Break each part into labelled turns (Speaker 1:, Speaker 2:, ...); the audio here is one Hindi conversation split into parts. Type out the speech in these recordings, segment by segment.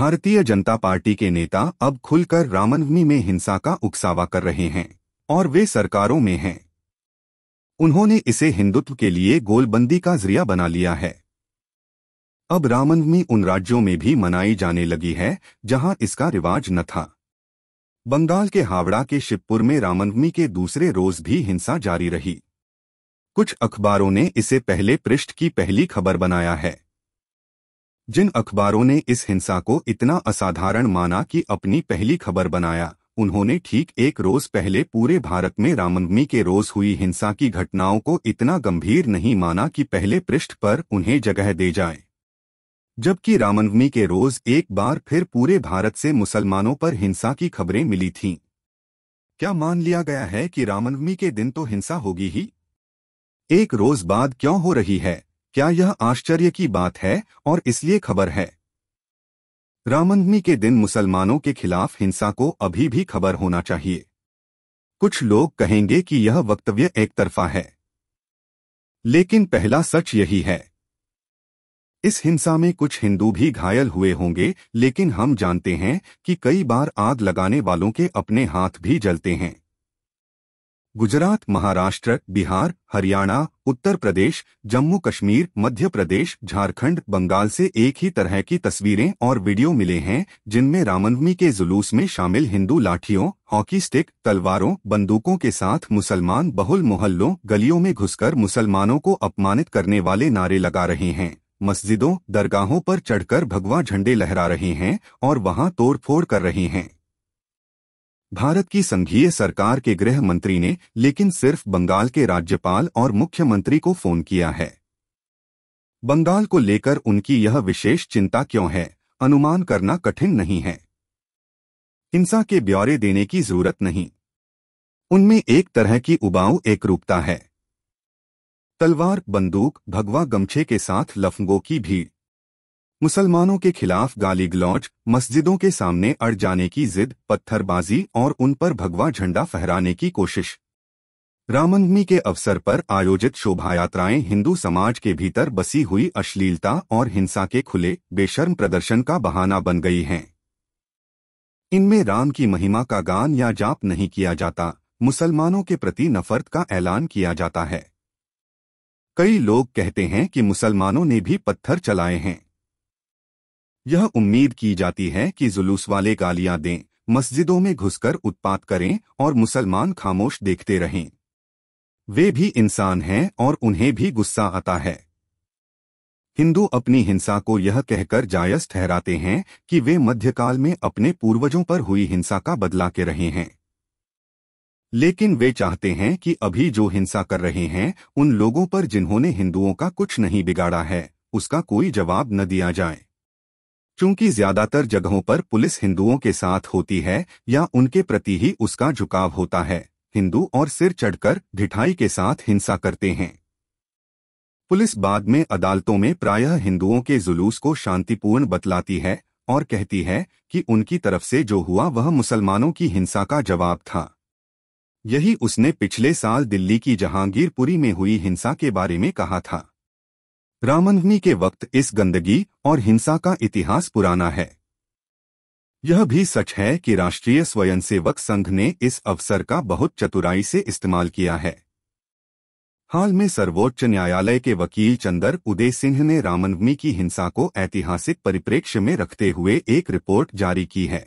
Speaker 1: भारतीय जनता पार्टी के नेता अब खुलकर रामनवमी में हिंसा का उकसावा कर रहे हैं और वे सरकारों में हैं उन्होंने इसे हिंदुत्व के लिए गोलबंदी का जरिया बना लिया है अब रामनवमी उन राज्यों में भी मनाई जाने लगी है जहां इसका रिवाज न था बंगाल के हावड़ा के शिवपुर में रामनवमी के दूसरे रोज भी हिंसा जारी रही कुछ अखबारों ने इसे पहले पृष्ठ की पहली खबर बनाया है जिन अखबारों ने इस हिंसा को इतना असाधारण माना कि अपनी पहली खबर बनाया उन्होंने ठीक एक रोज पहले पूरे भारत में रामनवमी के रोज हुई हिंसा की घटनाओं को इतना गंभीर नहीं माना कि पहले पृष्ठ पर उन्हें जगह दे जाए जबकि रामनवमी के रोज एक बार फिर पूरे भारत से मुसलमानों पर हिंसा की खबरें मिली थीं क्या मान लिया गया है कि रामनवमी के दिन तो हिंसा होगी ही एक रोज बाद क्यों हो रही है क्या यह आश्चर्य की बात है और इसलिए खबर है रामनवमी के दिन मुसलमानों के खिलाफ हिंसा को अभी भी खबर होना चाहिए कुछ लोग कहेंगे कि यह वक्तव्य एक तरफा है लेकिन पहला सच यही है इस हिंसा में कुछ हिंदू भी घायल हुए होंगे लेकिन हम जानते हैं कि कई बार आग लगाने वालों के अपने हाथ भी जलते हैं गुजरात महाराष्ट्र बिहार हरियाणा उत्तर प्रदेश जम्मू कश्मीर मध्य प्रदेश झारखंड बंगाल से एक ही तरह की तस्वीरें और वीडियो मिले हैं जिनमें रामनवमी के जुलूस में शामिल हिंदू लाठियों हॉकी स्टिक तलवारों बंदूकों के साथ मुसलमान बहुल मोहल्लों गलियों में घुसकर मुसलमानों को अपमानित करने वाले नारे लगा रहे हैं मस्जिदों दरगाहों पर चढ़कर भगवा झंडे लहरा रहे हैं और वहां तोड़फोड़ कर रहे हैं भारत की संघीय सरकार के गृह मंत्री ने लेकिन सिर्फ बंगाल के राज्यपाल और मुख्यमंत्री को फोन किया है बंगाल को लेकर उनकी यह विशेष चिंता क्यों है अनुमान करना कठिन नहीं है हिंसा के ब्यौरे देने की जरूरत नहीं उनमें एक तरह की उबाऊ एकरूपता है तलवार बंदूक भगवा गमछे के साथ लफंगों की भीड़ मुसलमानों के खिलाफ गाली गलौज मस्जिदों के सामने अड़ जाने की जिद पत्थरबाजी और उन पर भगवा झंडा फहराने की कोशिश रामनवमी के अवसर पर आयोजित शोभा यात्राएं हिंदू समाज के भीतर बसी हुई अश्लीलता और हिंसा के खुले बेशर्म प्रदर्शन का बहाना बन गई हैं इनमें राम की महिमा का गान या जाप नहीं किया जाता मुसलमानों के प्रति नफरत का ऐलान किया जाता है कई लोग कहते हैं कि मुसलमानों ने भी पत्थर चलाए हैं यह उम्मीद की जाती है कि जुलूस वाले गालियां दें मस्जिदों में घुसकर उत्पात करें और मुसलमान खामोश देखते रहें वे भी इंसान हैं और उन्हें भी गुस्सा आता है हिंदू अपनी हिंसा को यह कहकर जायज ठहराते हैं कि वे मध्यकाल में अपने पूर्वजों पर हुई हिंसा का बदला के रहे हैं लेकिन वे चाहते हैं कि अभी जो हिंसा कर रहे हैं उन लोगों पर जिन्होंने हिंदुओं का कुछ नहीं बिगाड़ा है उसका कोई जवाब न दिया जाए क्योंकि ज्यादातर जगहों पर पुलिस हिंदुओं के साथ होती है या उनके प्रति ही उसका झुकाव होता है हिंदू और सिर चढ़कर ढिठाई के साथ हिंसा करते हैं पुलिस बाद में अदालतों में प्रायः हिंदुओं के जुलूस को शांतिपूर्ण बतलाती है और कहती है कि उनकी तरफ से जो हुआ वह मुसलमानों की हिंसा का जवाब था यही उसने पिछले साल दिल्ली की जहांगीरपुरी में हुई हिंसा के बारे में कहा था रामनवमी के वक्त इस गंदगी और हिंसा का इतिहास पुराना है यह भी सच है कि राष्ट्रीय स्वयंसेवक संघ ने इस अवसर का बहुत चतुराई से इस्तेमाल किया है हाल में सर्वोच्च न्यायालय के वकील चंदर उदय सिंह ने रामनवमी की हिंसा को ऐतिहासिक परिप्रेक्ष्य में रखते हुए एक रिपोर्ट जारी की है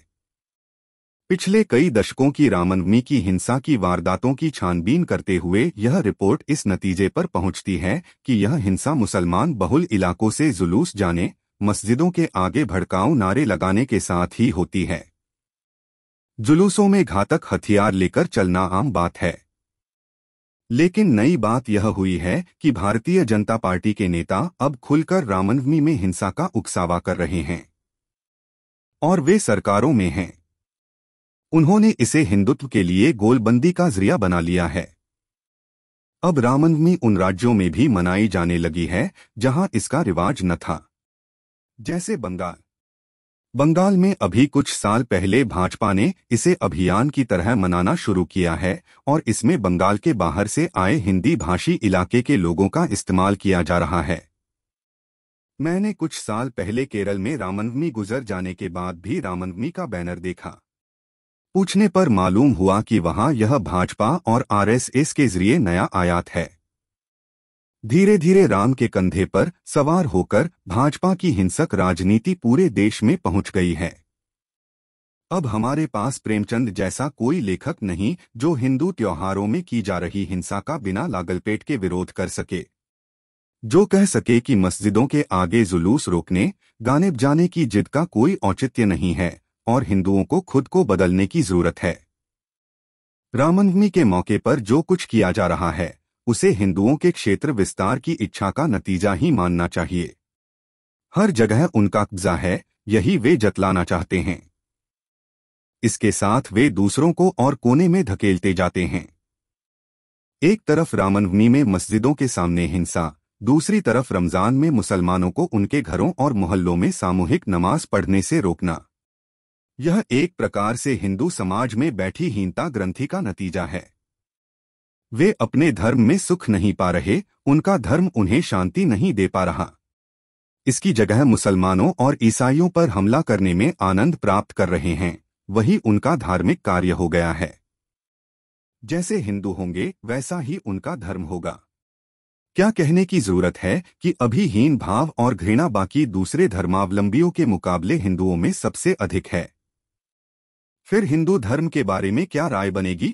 Speaker 1: पिछले कई दशकों की रामनवमी की हिंसा की वारदातों की छानबीन करते हुए यह रिपोर्ट इस नतीजे पर पहुंचती है कि यह हिंसा मुसलमान बहुल इलाकों से जुलूस जाने मस्जिदों के आगे भड़काऊ नारे लगाने के साथ ही होती है जुलूसों में घातक हथियार लेकर चलना आम बात है लेकिन नई बात यह हुई है कि भारतीय जनता पार्टी के नेता अब खुलकर रामनवमी में हिंसा का उकसावा कर रहे हैं और वे सरकारों में हैं उन्होंने इसे हिंदुत्व के लिए गोलबंदी का जरिया बना लिया है अब रामनवमी उन राज्यों में भी मनाई जाने लगी है जहां इसका रिवाज न था जैसे बंगाल बंगाल में अभी कुछ साल पहले भाजपा ने इसे अभियान की तरह मनाना शुरू किया है और इसमें बंगाल के बाहर से आए हिंदी भाषी इलाके के लोगों का इस्तेमाल किया जा रहा है मैंने कुछ साल पहले केरल में रामनवमी गुजर जाने के बाद भी रामनवमी का बैनर देखा पूछने पर मालूम हुआ कि वहां यह भाजपा और आरएसएस के जरिए नया आयात है धीरे धीरे राम के कंधे पर सवार होकर भाजपा की हिंसक राजनीति पूरे देश में पहुंच गई है अब हमारे पास प्रेमचंद जैसा कोई लेखक नहीं जो हिंदू त्योहारों में की जा रही हिंसा का बिना लागलपेट के विरोध कर सके जो कह सके कि मस्जिदों के आगे जुलूस रोकने गाने जाने की जिद का कोई औचित्य नहीं है और हिंदुओं को खुद को बदलने की जरूरत है रामनवमी के मौके पर जो कुछ किया जा रहा है उसे हिंदुओं के क्षेत्र विस्तार की इच्छा का नतीजा ही मानना चाहिए हर जगह उनका कब्जा है यही वे जतलाना चाहते हैं इसके साथ वे दूसरों को और कोने में धकेलते जाते हैं एक तरफ रामनवमी में मस्जिदों के सामने हिंसा दूसरी तरफ रमजान में मुसलमानों को उनके घरों और मोहल्लों में सामूहिक नमाज पढ़ने से रोकना यह एक प्रकार से हिंदू समाज में बैठी हीनता ग्रंथि का नतीजा है वे अपने धर्म में सुख नहीं पा रहे उनका धर्म उन्हें शांति नहीं दे पा रहा इसकी जगह मुसलमानों और ईसाइयों पर हमला करने में आनंद प्राप्त कर रहे हैं वही उनका धार्मिक कार्य हो गया है जैसे हिंदू होंगे वैसा ही उनका धर्म होगा क्या कहने की जरूरत है कि अभी हीन भाव और घृणा बाकी दूसरे धर्मावलंबियों के मुकाबले हिंदुओं में सबसे अधिक है फिर हिंदू धर्म के बारे में क्या राय बनेगी